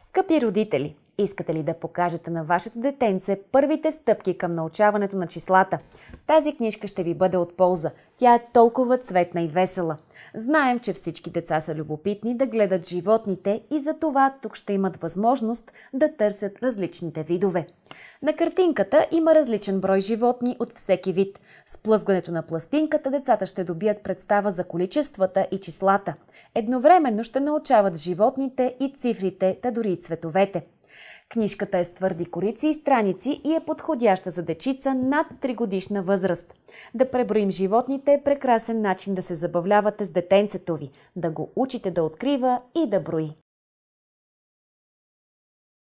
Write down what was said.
Скъпи родители! Искате ли да покажете на вашето детенце първите стъпки към научаването на числата? Тази книжка ще ви бъде от полза. Тя е толкова цветна и весела. Знаем, че всички деца са любопитни да гледат животните и за това тук ще имат възможност да търсят различните видове. На картинката има различен брой животни от всеки вид. С плъзгането на пластинката децата ще добият представа за количествата и числата. Едновременно ще научават животните и цифрите, та дори и цветовете. Книжката е с твърди корици и страници и е подходяща за дечица над 3 годишна възраст. Да преброим животните е прекрасен начин да се забавлявате с детенцето ви, да го учите да открива и да брои.